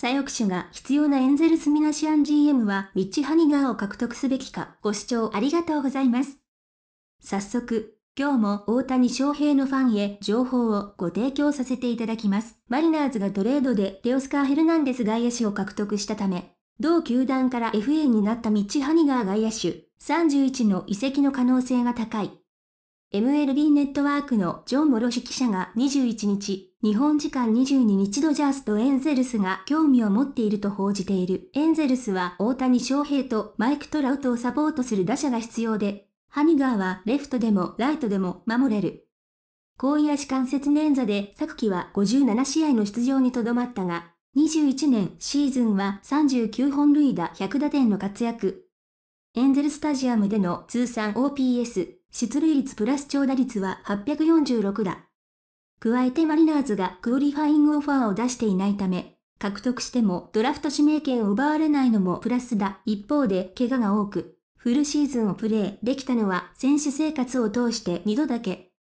左翼手が必要なエンゼルスミナシアン GM はミッチ・ハニガーを獲得すべきかご視聴ありがとうございます。早速、今日も大谷翔平のファンへ情報をご提供させていただきます。マリナーズがトレードでレオスカー・ヘルナンデス外野手を獲得したため、同球団から FA になったミッチ・ハニガー外野手31の移籍の可能性が高い。MLB ネットワークのジョン・モロシ記者が21日、日本時間22日ドジャースとエンゼルスが興味を持っていると報じている。エンゼルスは大谷翔平とマイク・トラウトをサポートする打者が必要で、ハニガーはレフトでもライトでも守れる。高位足関節捻挫で昨季は57試合の出場にとどまったが、21年シーズンは39本塁打100打点の活躍。エンゼルスタジアムでの通算 OPS 出塁率プラス長打率は846だ。加えてマリナーズがクオリファイングオファーを出していないため、獲得してもドラフト指名権を奪われないのもプラスだ。一方で怪我が多く、フルシーズンをプレーできたのは選手生活を通して2度だけ。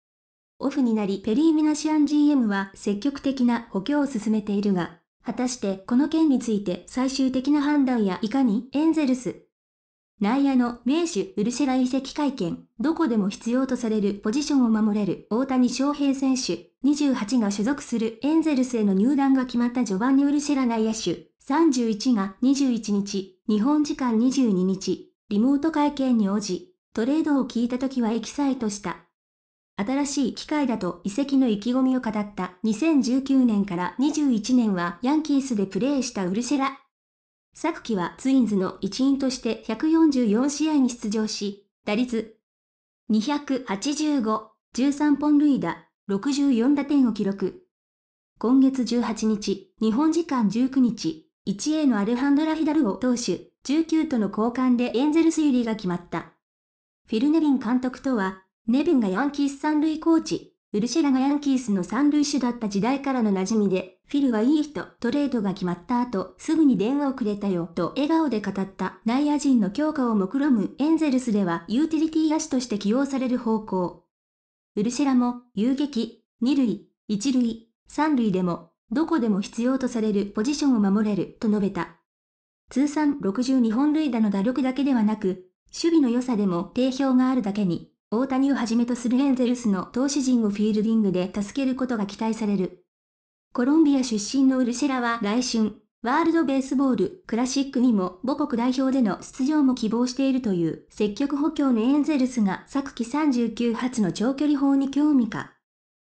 オフになりペリー・ミナシアン GM は積極的な補強を進めているが、果たしてこの件について最終的な判断やいかにエンゼルス内野の名手ウルシェラ移籍会見、どこでも必要とされるポジションを守れる大谷翔平選手、28が所属するエンゼルスへの入団が決まった序盤にウルシェラ内野手、31が21日、日本時間22日、リモート会見に応じ、トレードを聞いた時はエキサイトした。新しい機会だと移籍の意気込みを語った2019年から21年はヤンキースでプレーしたウルシェラ。昨季はツインズの一員として144試合に出場し、打率285、13本塁打、64打点を記録。今月18日、日本時間19日、1A のアルハンドラ・ヒダルを投手、19との交換でエンゼルス入りが決まった。フィル・ネビン監督とは、ネビンがヤンキース三塁コーチ、ウルシェラがヤンキースの三塁手だった時代からの馴染みで、フィルはいい人、トレードが決まった後、すぐに電話をくれたよ、と笑顔で語った内野陣の強化を目論むエンゼルスではユーティリティ野手として起用される方向。ウルシェラも、遊撃、二塁、一塁、三塁でも、どこでも必要とされるポジションを守れる、と述べた。通算62本塁打の打力だけではなく、守備の良さでも定評があるだけに、大谷をはじめとするエンゼルスの投手陣をフィールディングで助けることが期待される。コロンビア出身のウルシェラは来春、ワールドベースボールクラシックにも母国代表での出場も希望しているという積極補強のエンゼルスが昨季39発の長距離砲に興味か。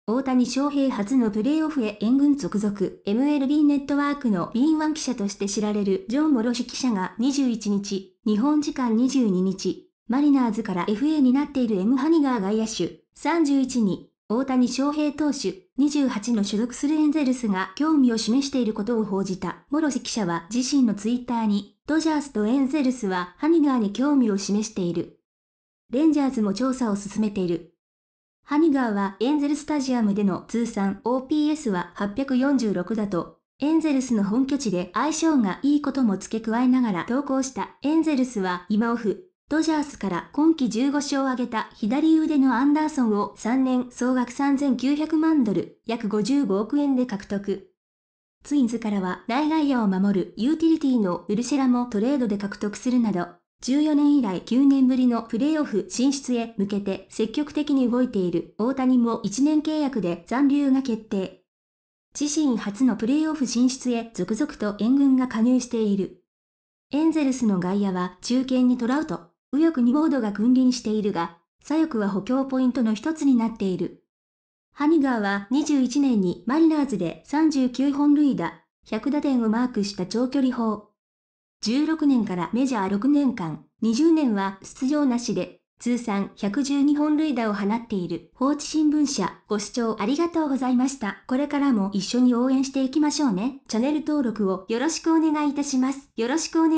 大谷翔平初のプレーオフへ援軍続々 MLB ネットワークの B1 記者として知られるジョン・モロシ記者が21日、日本時間22日、マリナーズから FA になっているエム・ハニガー外野手31に大谷翔平投手28の所属するエンゼルスが興味を示していることを報じたモロシ記者は自身のツイッターにドジャースとエンゼルスはハニガーに興味を示している。レンジャーズも調査を進めている。ハニガーはエンゼルスタジアムでの通算 OPS は846だと、エンゼルスの本拠地で相性がいいことも付け加えながら投稿したエンゼルスは今オフ、ドジャースから今季15勝を挙げた左腕のアンダーソンを3年総額3900万ドル、約55億円で獲得。ツインズからは大外野を守るユーティリティのウルシェラもトレードで獲得するなど、14年以来9年ぶりのプレーオフ進出へ向けて積極的に動いている大谷も1年契約で残留が決定。自身初のプレーオフ進出へ続々と援軍が加入している。エンゼルスの外野は中堅にトラウト、右翼にボードが君臨しているが、左翼は補強ポイントの一つになっている。ハニガーは21年にマリナーズで39本塁打、100打点をマークした長距離砲。16年からメジャー6年間、20年は出場なしで、通算112本塁打を放っている放置新聞社、ご視聴ありがとうございました。これからも一緒に応援していきましょうね。チャンネル登録をよろしくお願いいたします。よろしくお願い